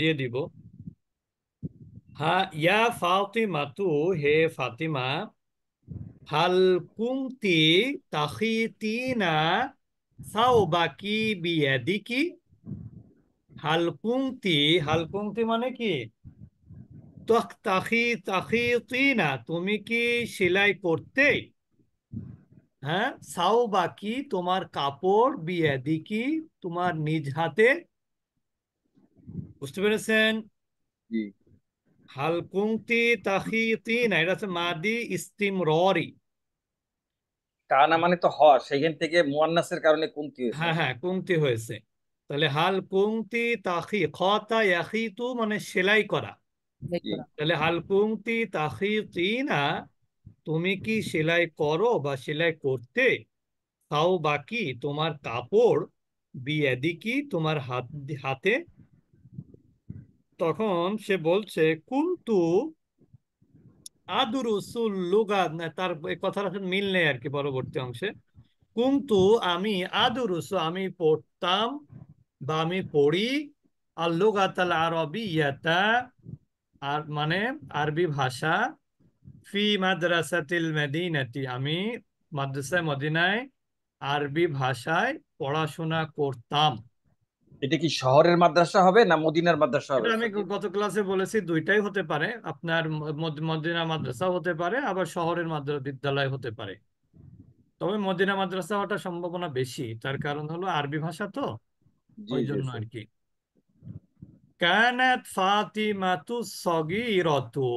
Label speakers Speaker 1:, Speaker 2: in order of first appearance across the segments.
Speaker 1: দিয়ে দিব হা ইয়া ফাতিমা তু হে ফাতিমা হাল কুমতি তাহিতি না মানে কি না তুমি কি সেলাই করতে হ্যাঁ সাও বাকি তোমার কাপড় বিয়াদি কি তোমার নিজ হাতে বুঝতে পেরেছেন হালকুংতি তাহিতি না এটা হচ্ছে মাদি কানা মানে তো হ থেকে মুয়ান্নাসের কারণে হয়েছে হ্যাঁ হ্যাঁ হয়েছে তাহলে হাল কুমতি খতা মানে সেলাই করা তাহলে হাল কুমতি না তুমি কি সেলাই করো বা সেলাই করতে তাও বাকি তোমার কাপড় বিয়াদি কি তোমার হাত হাতে তখন সে বলছে কুন্তু আদুরুসুল লুগা তার কথার মিল নেই আর কি পরবর্তী অংশে কুন্তু আমি আদুরুসু আমি পড়তাম বা আমি পড়ি আর তাহলে আরবি ইয়াতা আর মানে আরবি ভাষা ফি মাদ্রাসাতিল মেদিনাটি আমি মাদ্রাসায় মদিনায় আরবি ভাষায় পড়াশোনা করতাম এটা কি শহরের মাদ্রাসা হবে না মদিনার মাদ্রাসা হবে আমি গত ক্লাসে বলেছি দুইটাই হতে পারে আপনার মদিনা মাদ্রাসা হতে পারে আবার শহরের মাদ্রাসা বিদ্যালয় হতে পারে তবে মদিনা মাদ্রাসা হওয়াটা সম্ভাবনা বেশি তার কারণ হলো আরবি ভাষা তো ওই জন্য আর কি কানাত ফাতিমাতু সগীরাতু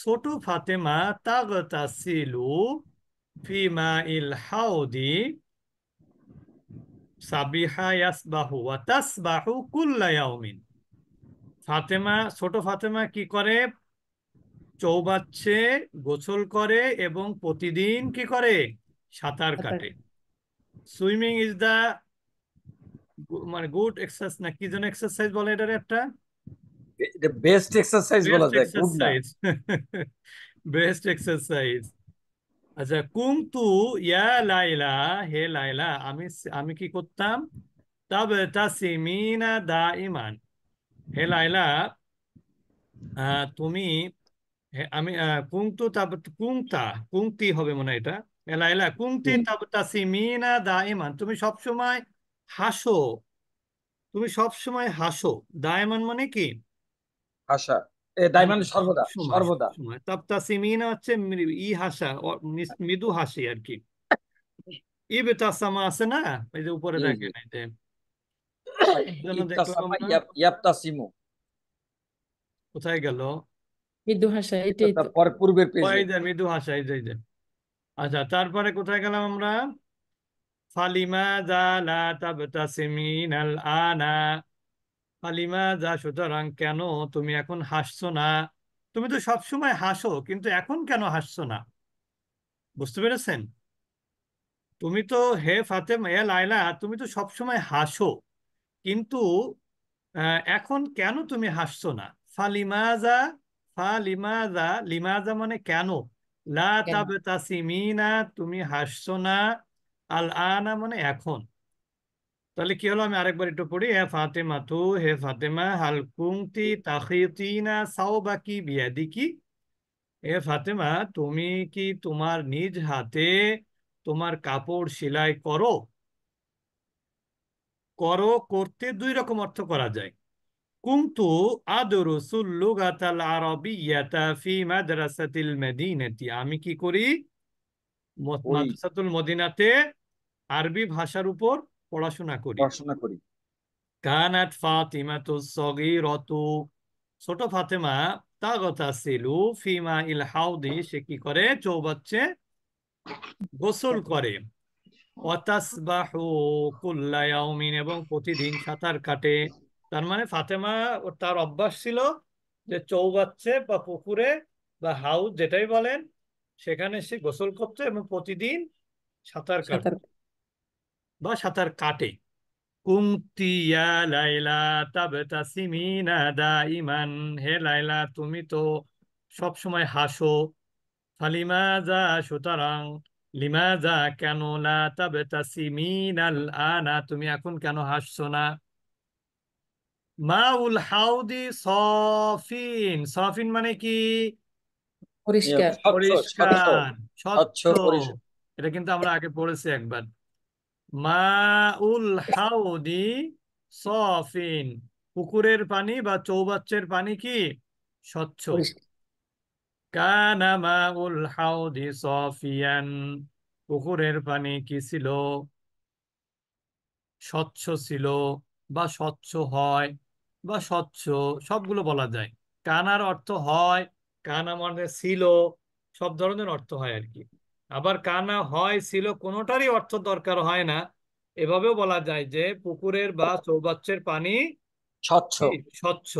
Speaker 1: ছোট ফাতেমা তাগতাসিলু ফিমা ইল হাউদি সাবিহা ইয়াসবাহু ওয়া তাসবাহু কুল্লা ফাতেমা ছোট ফাতেমা কি করে চৌবাচ্ছে গোসল করে এবং প্রতিদিন কি করে সাঁতার কাটে সুইমিং ইজ দা মানে গুড এক্সারসাইজ না কি জন্য এক্সারসাইজ বলে এটার একটা বেস্ট এক্সারসাইজ বলা যায় বেস্ট এক্সারসাইজ আচ্ছা কুমতু ইয়া লাইলা হে লাইলা আমি আমি কি করতাম তবে তাসিমিনা দা ইমান হে লাইলা তুমি আমি কুংতু তাব কুংতা কুংতি হবে মনে এটা হে লাইলা কুংতি তাব তাসিমিনা দা ইমান তুমি সবসময় হাসো তুমি সবসময় হাসো দা ইমান মানে কি হাসা ডায়মন্ড সর্বদা সর্বদা হচ্ছে ই হাসা মৃদু হাসি আর কি আছে না যে উপরে কোথায় গেল মৃদু যে আচ্ছা তারপরে কোথায় গেলাম আমরা ফালিমা দা লা তাবতাসিমিনাল আনা ফালিমা যা সুতরাং কেন তুমি এখন হাসছো না তুমি তো সবসময় হাসো কিন্তু এখন কেন হাসছো না বুঝতে পেরেছেন তুমি তো হে ফাতে লাইলা তুমি তো সবসময় হাসো কিন্তু এখন কেন তুমি হাসছো না ফালিমাজা ফালিমাজা লিমাজা মানে কেন লা তুমি হাসছো না আল আনা মানে এখন তাহলে কি হলো আমি আরেকবার একটু পড়ি হে ফাতেমা তু হে ফাতেমা হাল কুমতি তাহিতিনা সাওবাকি বিয়াদিকি হে ফাতেমা তুমি কি তোমার নিজ হাতে তোমার কাপড় সেলাই করো করো করতে দুই রকম অর্থ করা যায় কুমতু আদরুসুল লুগাতাল আরবিয়াতা ফি মাদ্রাসাতিল মদিনাতি আমি কি করি মাদ্রাসাতুল মদিনাতে আরবি ভাষার উপর পড়াশোনা করি পড়াশোনা করি কানাত ফাতিমাতু সগীরাতু ছোট ফাতেমা তাগতাসিলু ফিমা ইল হাউদি সে কি করে চৌবাচ্চে গোসল করে কুল্লা ইয়াউমিন এবং প্রতিদিন সাঁতার কাটে তার মানে ফাতেমা তার অভ্যাস ছিল যে চৌবাচ্চে বা পুকুরে বা হাউস যেটাই বলেন সেখানে সে গোসল করতো এবং প্রতিদিন সাঁতার কাটতো বা সাঁতার কাটে হে লাইলা তুমি তো সব সময় হাসো সুতরাং কেন আনা তুমি এখন কেন হাসছো না মাউল হাউদি সফিন সফিন মানে কি পরিষ্কার পরিষ্কার এটা কিন্তু আমরা আগে পড়েছি একবার মাউল হাউদি সফিন পুকুরের পানি বা চৌবাচ্চের পানি কি স্বচ্ছ কানা মাউল হাউদি সফিয়ান পুকুরের পানি কি ছিল স্বচ্ছ ছিল বা স্বচ্ছ হয় বা স্বচ্ছ সবগুলো বলা যায় কানার অর্থ হয় কানা মানে ছিল সব ধরনের অর্থ হয় আর কি আবার কানা হয় ছিল কোনোটারই অর্থ দরকার হয় না এভাবেও বলা যায় যে পুকুরের বা চৌবাচ্চের পানি স্বচ্ছ স্বচ্ছ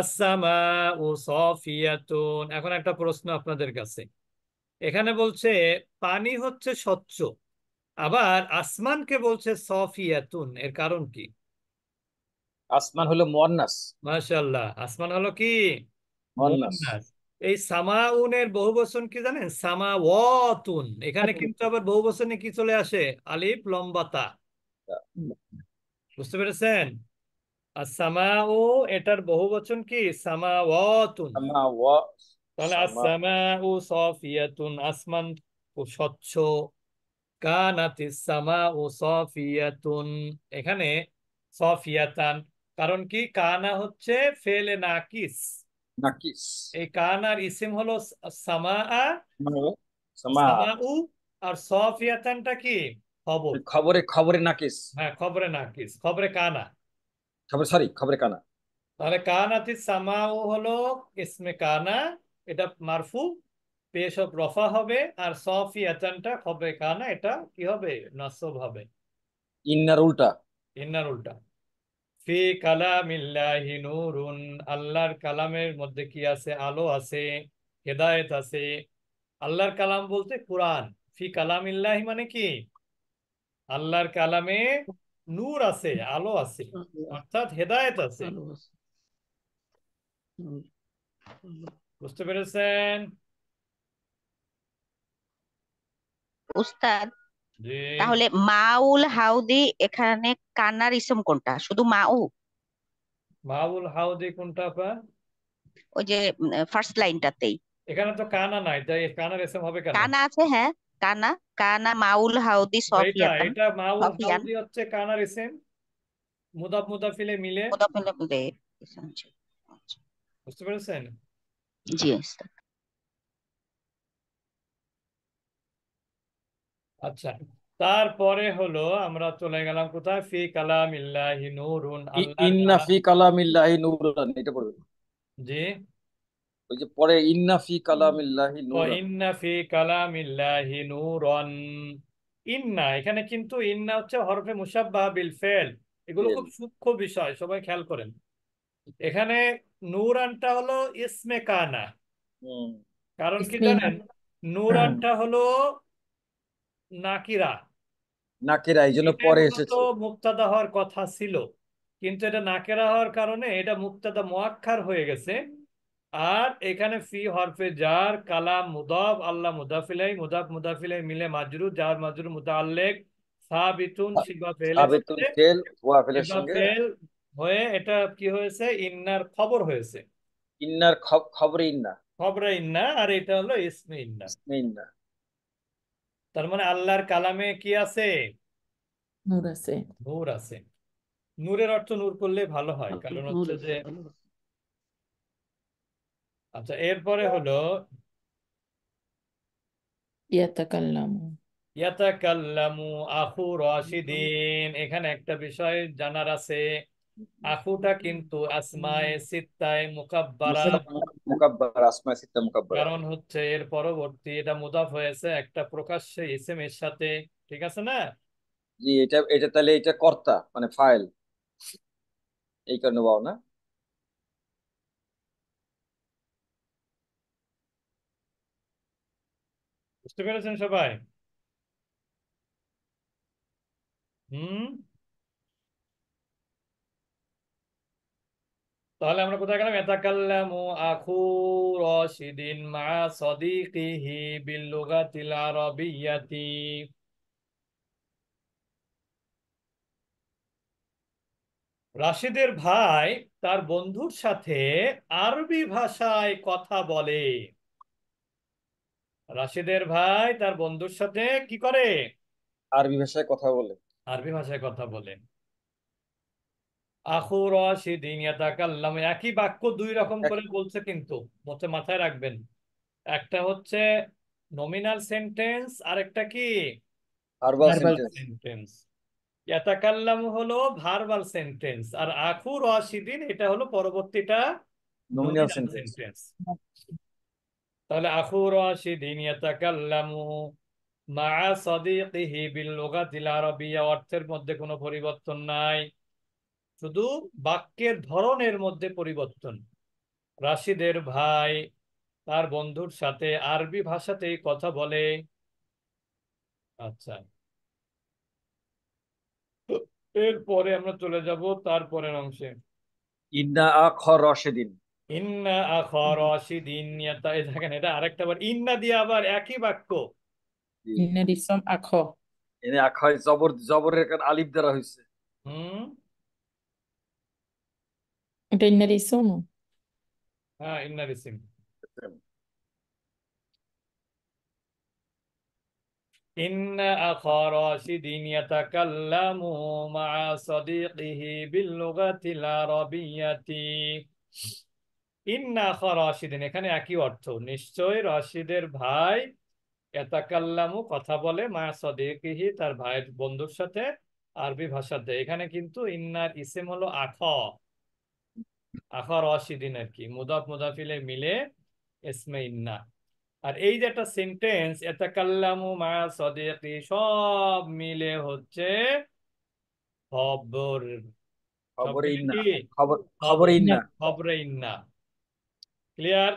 Speaker 1: আসামা ও সফিয়াতুন এখন একটা প্রশ্ন আপনাদের কাছে এখানে বলছে পানি হচ্ছে স্বচ্ছ আবার আসমানকে বলছে সফিয়াতুন এর কারণ কি আসমান হলো মুয়ান্নাস মাশাআল্লাহ আসমান হলো কি মুয়ান্নাস এই সামাউনের বহু বচন কি জানেন সামাওয়াতুন এখানে হ্যাঁ। কিন্তু আবার বহু বচনে কি চলে আসে আলিফ লম্বাতা বুঝতে পেরেছেন আর সামাও এটার বহু বচন কি সামাওয়াতুন তাহলে আসামাউ সফিয়াতুন আসমান ও স্বচ্ছ কানাতি সামাউ সফিয়াতুন এখানে সফিয়াতান কারণ কি কানা হচ্ছে ফেলে নাকিস নাকিস এই কান আর ইসিম হলো সামাউ আর সফিয়াতানটা কি খবর খবরে খবরে নাকিস হ্যাঁ খবরে নাকিস খবরে কানা খবর সরি খবরে কানা তাহলে কানাতি সামাউ হলো ইসমে কানা এটা মারফু পেশ অফ রফা হবে আর সফিয়াতানটা খবরে কানা এটা কি হবে নাসব হবে ইন্নার উল্টা ইন্নার উল্টা ফি কালামিল্লাহি নূরুন আল্লাহর কালামের মধ্যে কি আছে আলো আছে হেদায়েত আছে আল্লাহর কালাম বলতে কোরআন ফি কালামিল্লাহি মানে কি আল্লাহর কালামে নূর আছে আলো আছে অর্থাৎ হেদায়েত আছে বুঝতে পেরেছেন উস্তাদ তাহলে মাউল হাউদি এখানে কান্নার ইসম কোনটা শুধু মাউ মাউল হাউদি কোনটা আপা ওই যে ফার্স্ট লাইনটাতেই এখানে তো কানা নাই তাই কানার ইসম হবে কেন কানা আছে হ্যাঁ কানা কানা মাউল হাউদি সফিয়া এটা মাউল হাউদি হচ্ছে কানার ইসম মুদাফ মুদাফিলে মিলে মুদাফিলে মিলে বুঝতে পেরেছেন জি আচ্ছা তারপরে হলো আমরা চলে গেলাম কোথায় ফি কালামিল্লাহি নূরুন ইন্না ফি কালামিল্লাহি নূরুন এটা পড়বেন জি ওই যে পরে ইন্না ফি কালামিল্লাহি নূরুন ইন্না ফি কালামিল্লাহি নূরুন ইন্না এখানে কিন্তু ইন্না হচ্ছে হরফে মুসাব্বাহ বিল ফেল এগুলো খুব সূক্ষ্ম বিষয় সবাই খেয়াল করেন এখানে নূরানটা হলো ইসমে কানা কারণ কি জানেন নূরানটা হলো নাকিরা নাকিরা এই জন্য পরে এসেছে মুক্তাদা হওয়ার কথা ছিল কিন্তু এটা নাকেরা হওয়ার কারণে এটা মুক্তাদা মোয়াক্ষার হয়ে গেছে আর এখানে ফি হরফে জার কালাম মুদাফ আল্লাহ মুদাফিলাই মুদাফ মুদাফিলাই মিলে মাজরু জার মাজরু সাবিতুন ফেল সাবিতুন ফেল ওয়া সঙ্গে হয়ে এটা কি হয়েছে ইন্নার খবর হয়েছে ইন্নার খবর ইন্না খবর ইন্না আর এটা হলো ইন্না ইন্না তার মানে আল্লাহর কালামে কি আছে নূর আছে নূর আছে নূরের অর্থ নূর করলে ভালো হয় আচ্ছা, কারণ হচ্ছে যে আচ্ছা এরপরে হলো ইয়াতাকাল্লামু ইয়াতাকাল্লামু আখু রাশিদিন এখানে একটা বিষয় জানার আছে আখুটা কিন্তু আসমায়ে সিত্তায় মুকাব্বারা মুকাব্বারা আসমায়ে সিত্তা মুকাব্বারা কারণ হচ্ছে এর পরবর্তী এটা মুদাফ হয়েছে একটা প্রকাশ্যে ইসম সাথে ঠিক আছে না জি এটা এটা তাহলে এটা কর্তা মানে ফাইল এই কারণে বাও না বুঝতে পেরেছেন সবাই হুম তাহলে আমরা কোথায় গেলাম এটা কাল্লাম আখু রশিদিন মা সদিকিহি বিল লুগাতিল আরাবিয়াতি রাশিদের ভাই তার বন্ধুর সাথে আরবি ভাষায় কথা বলে রাশিদের ভাই তার বন্ধুর সাথে কি করে আরবি ভাষায় কথা বলে আরবি ভাষায় কথা বলে একই বাক্য দুই রকম করে বলছে কিন্তু মাথায় রাখবেন একটা হচ্ছে নমিনাল সেন্টেন্স আর একটা কি সেন্টেন্স আর আখু এটা পরবর্তীটা নমিনাল সেন্টেন্স তাহলে মা অর্থের মধ্যে কোনো পরিবর্তন নাই শুধু বাক্যের ধরনের মধ্যে পরিবর্তন রাশিদের ভাই তার বন্ধুর সাথে আরবি ভাষাতেই কথা বলে আচ্ছা এরপরে আমরা চলে যাব তারপরের অংশে ইন্না আখর রশিদিন ইন্না আখর রশেদিন এখানে এটা আরেকটা বার ইন্না দিয়ে আবার একই বাক্য ইন্না দিসম আখ এনে আখ জবর জবরের কারণে আলিফ দ্বারা হইছে হুম এটা ইন্নার ইসম হ্যাঁ ইন্নার ইসম يتكلم مع صديقه এখানে একই অর্থ নিশ্চয় রশিদের ভাই এতাকাল্লামু কথা বলে মা সদিকিহি তার ভাইয়ের বন্ধুর সাথে আরবি ভাষাতে এখানে কিন্তু ইন্নার ইসিম হলো আখ আখর অশিদিন আর কি মুদাফ মুদাফিলে মিলে এসমে ইন্না আর এই যে একটা সেন্টেন্স এটা কাল্লামু মা সদিকি সব মিলে হচ্ছে খবর খবর ইন্না খবর ইন্না ক্লিয়ার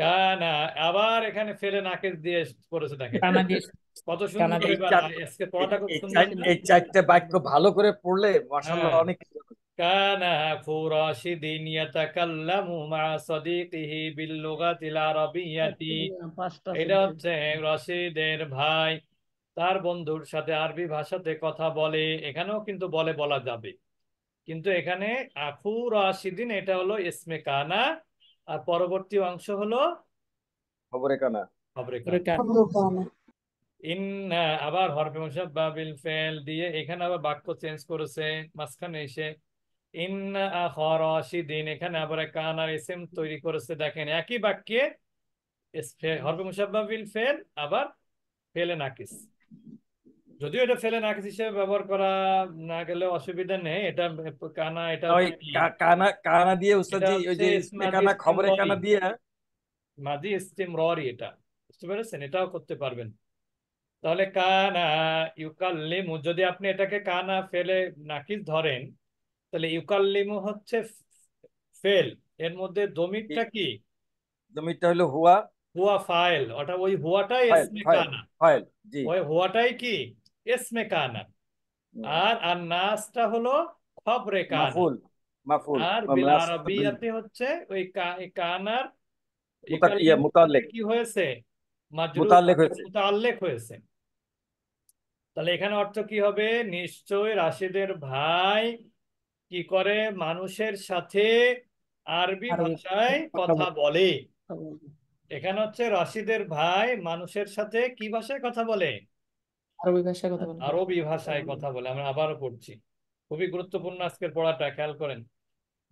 Speaker 1: কানা আবার এখানে ফেলে নাকেশ দিয়ে পড়েছে তাকে রশিদের হ্যাঁ। ভাই তার বন্ধুর সাথে আরবি ভাষাতে কথা বলে এখানেও কিন্তু বলে বলা যাবে কিন্তু এখানে আফু রাশিদিন এটা হলো ইসমে কানা আর পরবর্তী অংশ হলো খবরে কানা খবরে কানা ইন্না আবার হরফে মুসাদ বা বিল ফেল দিয়ে এখানে আবার বাক্য চেঞ্জ করেছে মাঝখানে এসে ইন্না আখর দিন এখানে আবার কান আর এসএম তৈরি করেছে দেখেন একই বাক্যে হরফে মুসাদ বা বিল ফেল আবার ফেলে নাকিস যদিও এটা ফেলে নাকিস হিসেবে ব্যবহার করা না গেলে অসুবিধা নেই এটা কানা এটা ওই কানা কানা দিয়ে উস্তাদজি ওই যে কানা খবরে কানা দিয়ে মাদি ইস্তিমরারি এটা বুঝতে পেরেছেন এটাও করতে পারবেন তাহলে কানা ইউকাল্লিমু যদি আপনি এটাকে কানা ফেলে নাকি ধরেন তাহলে ইউকাল্লিমু হচ্ছে ফেল এর মধ্যে দমিরটা কি দমিরটা হলো হুয়া হুয়া ফাইল ওটা ওই হুয়াটাই ইসমে কানা ফাইল জি ওই হুয়াটাই কি ইসমে কানা আর আর নাসটা হলো খবরে কানা মাফুল মাফুল আর বিল আরবিয়াতে হচ্ছে ওই কানার মুতাল্লিক কি হয়েছে মাজরুর মুতাল্লিক হয়েছে মুতাল্লিক হয়েছে তাহলে এখানে অর্থ কি হবে নিশ্চয় রাশিদের ভাই কি করে মানুষের সাথে আরবি ভাষায় কথা বলে এখানে হচ্ছে রাশিদের ভাই মানুষের সাথে কি ভাষায় কথা বলে আরবি ভাষায় কথা বলে আরবি ভাষায় কথা বলে আমরা আবারও পড়ছি খুবই গুরুত্বপূর্ণ আজকের পড়াটা খেয়াল করেন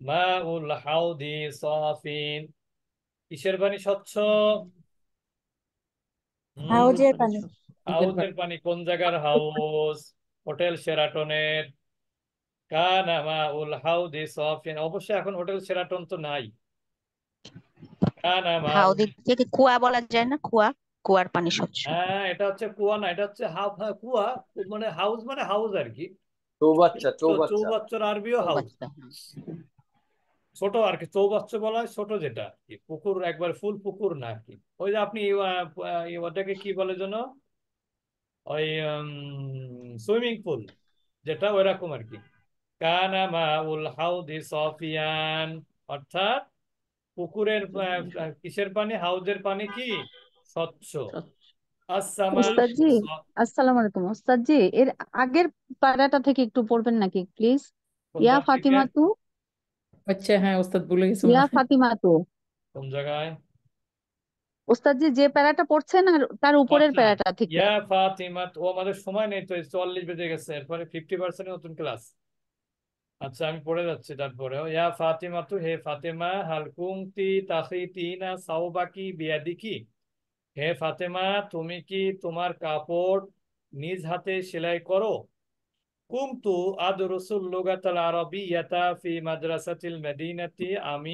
Speaker 1: মা উল হাউদি সাফিন কিসের বাণী স্বচ্ছ
Speaker 2: হাউজের পানি হাউসের
Speaker 1: পানি কোন জায়গার হাউস হোটেল সেরাটনের কানামা উল হাউদি সফিন অবশ্যই এখন হোটেল সেরাটন তো নাই কানামা হাউদিকে কুয়া বলা যায় না কুয়া কুয়ার পানি স্বচ্ছ হ্যাঁ এটা হচ্ছে কুয়া না এটা হচ্ছে হাউ হ্যাঁ, কুয়া মানে হাউস মানে হাউস আর কি চৌবাচ্চা চৌবাচ্চা চৌবাচ্চার আরবিও হাউস হ্যাঁ। ছোট আর কি চৌবাচ্চা বলা হয় ছোট যেটা কি পুকুর একবার ফুল পুকুর না কি ওই যে আপনি ইয়ে ওটাকে কি বলে যেন ওই সুইমিং পুল যেটা ওই ওইরকম আর কি কানামা উল হাউদি সফিয়ান অর্থাৎ পুকুরের কিসের পানি হাউজের পানি কি স্বচ্ছ আসসালামু আলাইকুম ওস্তাদজি এর আগের পাড়াটা থেকে একটু পড়বেন নাকি প্লিজ ইয়া ফাতিমা ফাতিমাতু আচ্ছা হ্যাঁ ওস্তাদ বলে গেছি ইয়া ফাতিমাতু কোন জায়গায় ওস্তাদ জি যে প্যারাটা পড়ছেন আর তার উপরের প্যারাটা ঠিক ইয়া ফাতিমা ও আমাদের সময় নেই তো বেজে গেছে এরপরে 50% নতুন ক্লাস আচ্ছা আমি পড়ে যাচ্ছি তারপরে ইয়া ফাতিমা তু হে ফাতিমা সাওবাকি বিয়াদিকি হে তুমি কি তোমার কাপড় নিজ হাতে সেলাই করো কুমতু আদ লুগাতাল আরাবিয়াতা ফি মাদ্রাসাতিল মদিনাতি আমি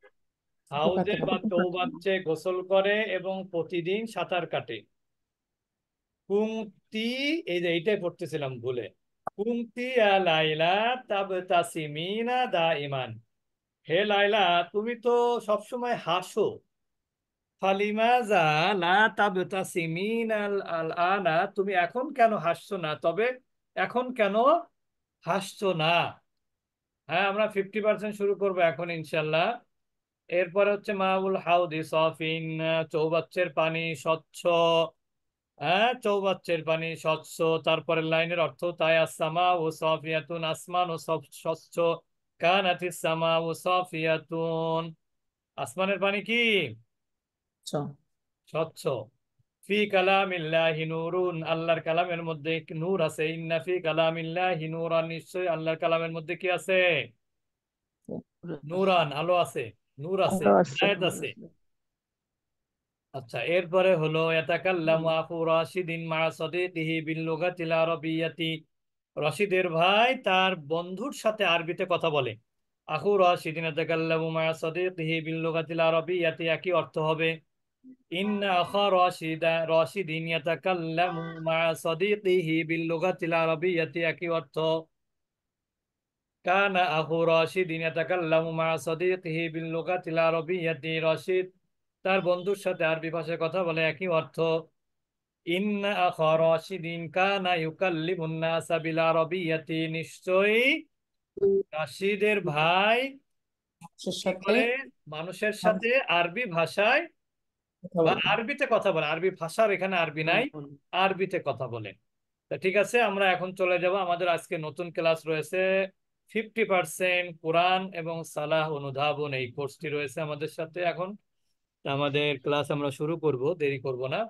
Speaker 1: হাউজে বা চৌবাচ্চে গোসল করে এবং প্রতিদিন সাঁতার কাটে কুমতি এই যে এইটাই পড়তেছিলাম ভুলে কুমতি লাইলা তাব তাসিমিনা দা ইমান হে লাইলা তুমি তো সবসময় হাসো ফালিমাজা লা তাব তাসিমিন আল আনা তুমি এখন কেন হাসছো না তবে এখন কেন হাসছো না হ্যাঁ আমরা ফিফটি পার্সেন্ট শুরু করবো এখন ইনশাল্লাহ এরপর হচ্ছে মাউল হাউদি সফিন চৌবাচ্চের পানি স্বচ্ছ হ্যাঁ চৌবাচ্চের পানি স্বচ্ছ তারপরে লাইনের অর্থ তাই আসামা ও সফিয়াতুন আসমান ও স্বচ্ছ কানাতি ও সফিয়াতুন আসমানের পানি কি স্বচ্ছ ফি কালামিল্লাহি নুরুন আল্লাহর কালামের মধ্যে নূর আছে ইন্না ফি কালামিল্লাহি নূরান নিশ্চয় আল্লাহর কালামের মধ্যে কি আছে নূরান আলো আছে নূর আছে হেদায়েত আছে আচ্ছা এরপরে হলো ইয়াতাকাল্লামু আফু রাশিদিন বিল লুগাতিল আরাবিয়াতি রশিদের ভাই তার বন্ধুর সাথে আরবিতে কথা বলে আখু রশিদিন ইয়াতাকাল্লামু মা বিল লুগাতিল আরাবিয়াতি একই অর্থ হবে ইন্না রশিদা রশিদিন ইয়াতাকাল্লামু বিল লুগাতিল আরাবিয়াতি একই অর্থ তার বন্ধুর সাথে আরবি ভাষায় কথা বলে একই অর্থ মানুষের সাথে আরবি ভাষায় আরবিতে কথা বলে আরবি ভাষার এখানে আরবি নাই আরবিতে কথা বলে ঠিক আছে আমরা এখন চলে যাব আমাদের আজকে নতুন ক্লাস রয়েছে ফিফটি পার্সেন্ট কোরআন এবং সালাহ অনুধাবন এই কোর্সটি রয়েছে আমাদের সাথে এখন আমাদের ক্লাস আমরা শুরু করব দেরি করব না